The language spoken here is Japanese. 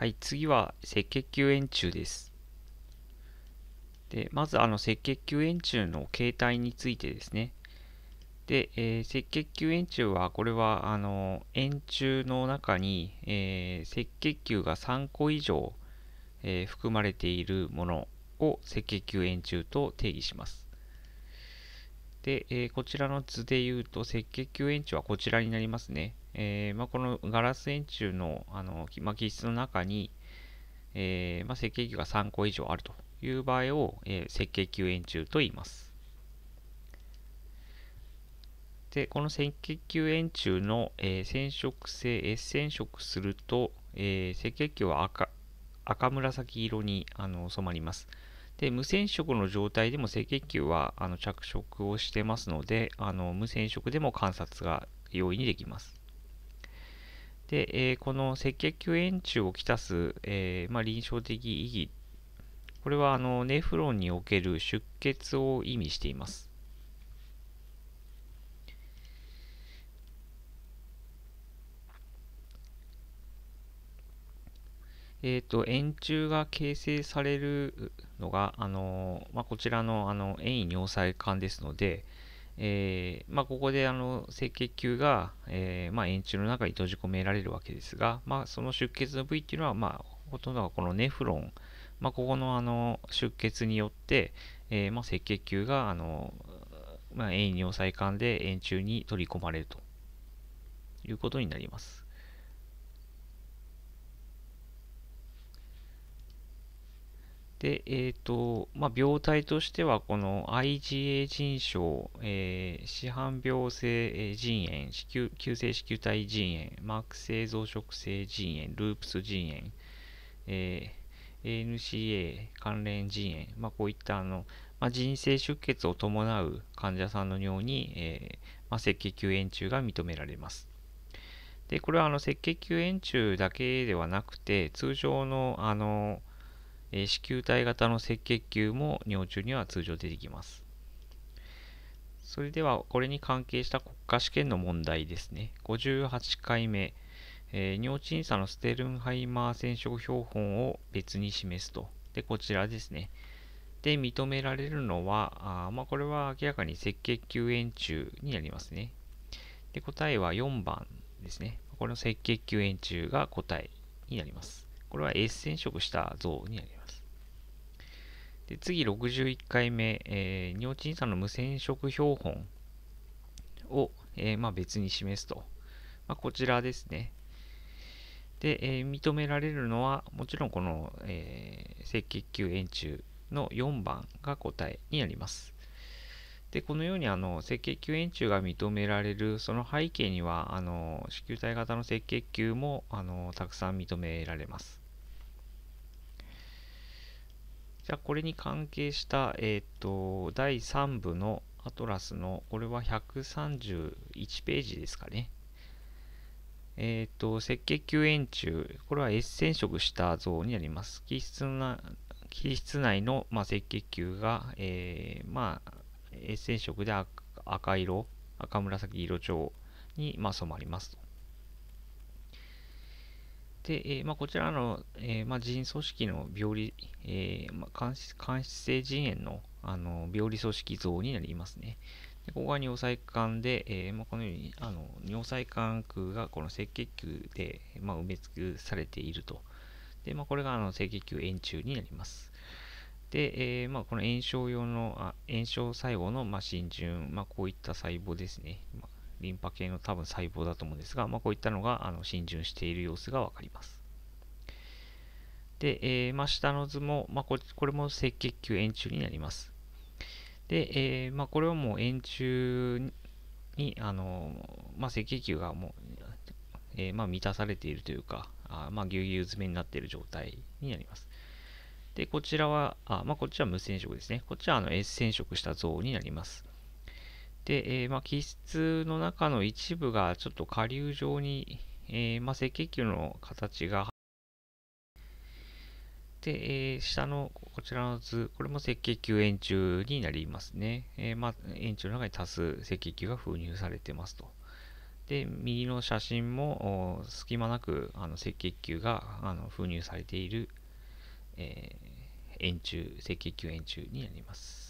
はい、次は赤血球円柱です。でまずあの赤血球円柱の形態についてですね。で、えー、赤血球円柱はこれはあの円柱の中に、えー、赤血球が3個以上、えー、含まれているものを赤血球円柱と定義します。で、えこちらの図で言うと赤血球円柱はこちらになりますね。えー、まあ、このガラス円柱のあの、まあ、基質の中に、えー、まあ、設計球が3個以上あるという場合を、えー、設計球円柱と言います。で、この赤血球円柱の、えー、染色性、S 染色すると、えー、赤血球は赤赤紫色にあの染まります。で、無染色の状態でも赤血球はあの着色をしてますので、あの無染色でも観察が容易にできます。で、えー、この赤血球円柱をきたす、えー、まあ、臨床的意義、これはあのネフロンにおける出血を意味しています。えーと、円柱が形成されるのが、あのまあ、こちらのあの遠位尿細管ですので、えー、まあ、ここであの赤血球が、えー、まあ、円柱の中に閉じ込められるわけですが、まあ、その出血の部位っていうのは、まあ、ほとんどがこのネフロン、まあ、ここのあの出血によって、えー、まあ、赤血球があの、まあ、遠位尿細管で円柱に取り込まれるということになります。で、えっ、ー、と、まあ、病態としては、この IgA 腎症、えー、市販病性腎炎、子宮急性子宮体腎炎、膜性増殖性腎炎、ループス腎炎、えー、ANCA 関連腎炎、まあ、こういったあの、まあ、腎性出血を伴う患者さんの尿に、えーまあ、赤血球炎中が認められます。でこれはあの赤血球炎中だけではなくて通常のあのえ子宮体型の赤血球も尿中には通常出てきます。それでは、これに関係した国家試験の問題ですね。58回目、えー、尿鎮差のステルンハイマー染色標本を別に示すと。で、こちらですね。で、認められるのは、あまあ、これは明らかに赤血球円柱になりますね。で、答えは4番ですね。この赤血球円柱が答えになります。これはエ染色した像になります。で次、61回目、えー、尿鎮酸の無染色標本を、えー、まあ、別に示すと。まあ、こちらですね。で、えー、認められるのは、もちろんこの、えー、赤血球円柱の4番が答えになります。で、このようにあの赤血球円柱が認められる、その背景には、あの子宮体型の赤血球もあのたくさん認められます。じゃあこれに関係した、えー、と第3部のアトラスのこれは131ページですかね。えっ、ー、と赤血球円柱これはエッセン色した像になります。気質な質内の、まあ、赤血球が、えー、まあ、エッセン色で赤色赤紫色調に、まあ、染まりますと。で、えー、まあ、こちらの、えー、まあ、腎組織の病理、えー、まあ、間質性腎炎のあの病理組織像になりますね。でここが尿細管で、えまあ、このようにあの尿細管区がこの赤血球で、ま埋め尽くされていると。でまあ、これがあの赤血球円柱になります。で、えまあ、この炎症用のあ炎症細胞の、ま浸潤、まこういった細胞ですね。まあリンパ系の多分細胞だと思うんですが、まあ、こういったのがあの浸潤している様子がわかります。で、えー、まあ、下の図も、まあ、これも赤血球円柱になります。で、えー、まあ、これはもう円柱に、あのまあ、赤血球がもう、えー、まあ、満たされているというか、あまあ、ぎゅうぎゅう詰めになっている状態になります。で、こちらは、あまあ、こっちは無染色ですね。こっちはあの S 染色した像になります。で、えー、まあ、気質の中の一部がちょっと下流状に、えー、まあ、赤血球の形がで、えー、下のこちらの図、これも赤血球円柱になりますね。えー、まあ、円柱の中に多数赤血球が封入されてますと。で、右の写真も隙間なくあの赤血球があの封入されている、えー、円柱、赤血球円柱になります。